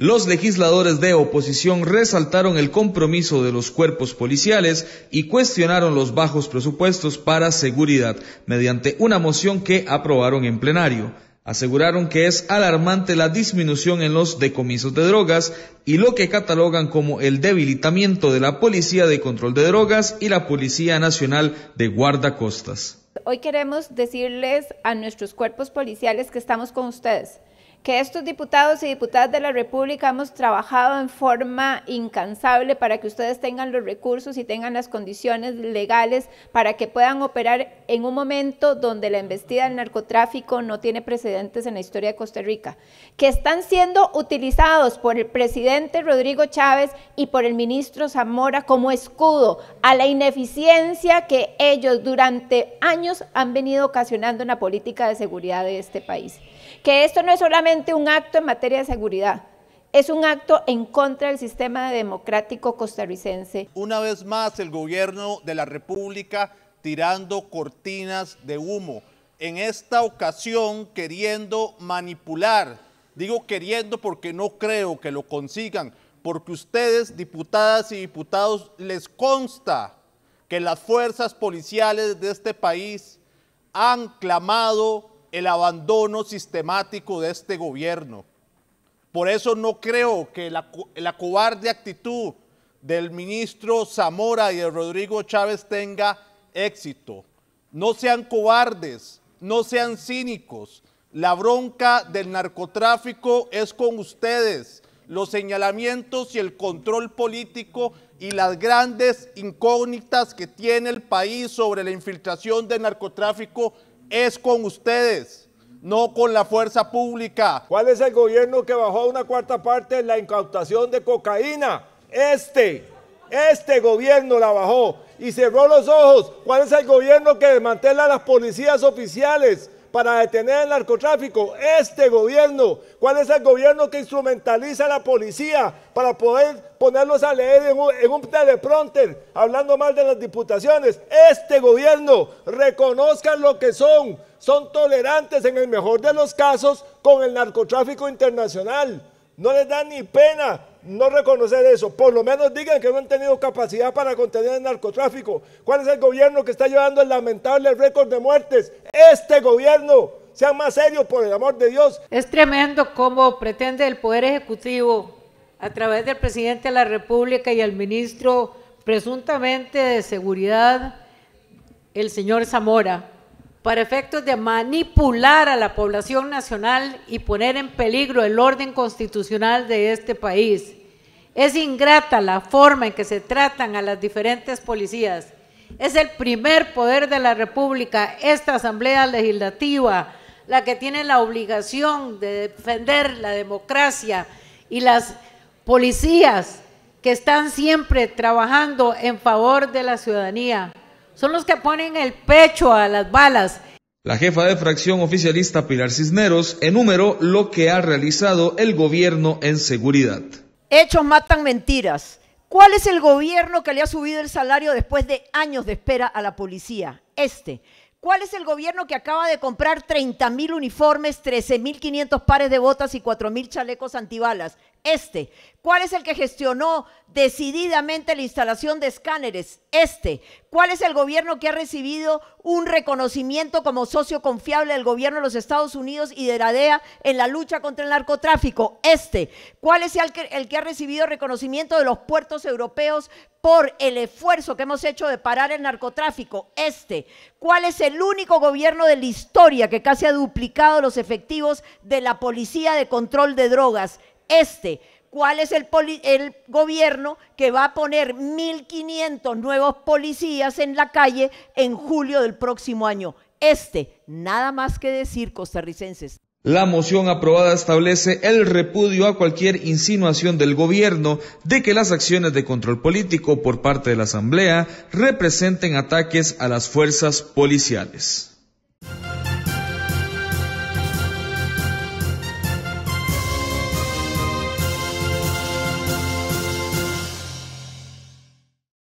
Los legisladores de oposición resaltaron el compromiso de los cuerpos policiales y cuestionaron los bajos presupuestos para seguridad mediante una moción que aprobaron en plenario. Aseguraron que es alarmante la disminución en los decomisos de drogas y lo que catalogan como el debilitamiento de la Policía de Control de Drogas y la Policía Nacional de Guardacostas. Hoy queremos decirles a nuestros cuerpos policiales que estamos con ustedes que estos diputados y diputadas de la República hemos trabajado en forma incansable para que ustedes tengan los recursos y tengan las condiciones legales para que puedan operar en un momento donde la embestida del narcotráfico no tiene precedentes en la historia de Costa Rica, que están siendo utilizados por el presidente Rodrigo Chávez y por el ministro Zamora como escudo a la ineficiencia que ellos durante años han venido ocasionando en la política de seguridad de este país. Que esto no es solamente un acto en materia de seguridad, es un acto en contra del sistema democrático costarricense. Una vez más, el gobierno de la República tirando cortinas de humo. En esta ocasión queriendo manipular, digo queriendo porque no creo que lo consigan, porque ustedes, diputadas y diputados, les consta que las fuerzas policiales de este país han clamado el abandono sistemático de este gobierno. Por eso no creo que la, cobarde actitud del ministro Zamora y de Rodrigo Chávez tenga éxito. No sean cobardes, no sean cínicos. La bronca del narcotráfico es con ustedes. Los señalamientos y el control político y las grandes incógnitas que tiene el país sobre la infiltración del narcotráfico es con ustedes, no con la fuerza pública. ¿Cuál es el gobierno que bajó una cuarta parte la incautación de cocaína? Este. Este gobierno la bajó y cerró los ojos. ¿Cuál es el gobierno que desmantela a las policías oficiales? para detener el narcotráfico. Este gobierno, ¿cuál es el gobierno que instrumentaliza a la policía para poder ponerlos a leer en un, en teleprompter hablando mal de las diputaciones? Este gobierno, reconozcan lo que son. Son tolerantes en el mejor de los casos con el narcotráfico internacional. No les da ni pena no reconocer eso. Por lo menos digan que no han tenido capacidad para contener el narcotráfico. ¿Cuál es el gobierno que está llevando el lamentable récord de muertes? Este gobierno. Sean más serios, por el amor de Dios. Es tremendo cómo pretende el Poder Ejecutivo, a través del presidente de la República y al ministro presuntamente de Seguridad, el señor Zamora, para efectos de manipular a la población nacional y poner en peligro el orden constitucional de este país. Es ingrata la forma en que se tratan a las diferentes policías. Es el primer poder de la República, esta Asamblea Legislativa, la que tiene la obligación de defender la democracia y las policías que están siempre trabajando en favor de la ciudadanía. Son los que ponen el pecho a las balas. La jefa de fracción oficialista Pilar Cisneros enumeró lo que ha realizado el gobierno en seguridad. Hechos matan mentiras. ¿Cuál es el gobierno que le ha subido el salario después de años de espera a la policía? Este. ¿Cuál es el gobierno que acaba de comprar 30 mil uniformes, 13 mil 500 pares de botas y 4 mil chalecos antibalas? Este. ¿Cuál es el que gestionó decididamente la instalación de escáneres? Este. ¿Cuál es el gobierno que ha recibido un reconocimiento como socio confiable del gobierno de los Estados Unidos y de la DEA en la lucha contra el narcotráfico? Este. ¿Cuál es el que, ha recibido reconocimiento de los puertos europeos por el esfuerzo que hemos hecho de parar el narcotráfico? Este. ¿Cuál es el único gobierno de la historia que casi ha duplicado los efectivos de la Policía de Control de Drogas? este. ¿Cuál es el, gobierno que va a poner 1.500 nuevos policías en la calle en julio del próximo año? Este, nada más que decir, costarricenses. La moción aprobada establece el repudio a cualquier insinuación del gobierno de que las acciones de control político por parte de la Asamblea representen ataques a las fuerzas policiales.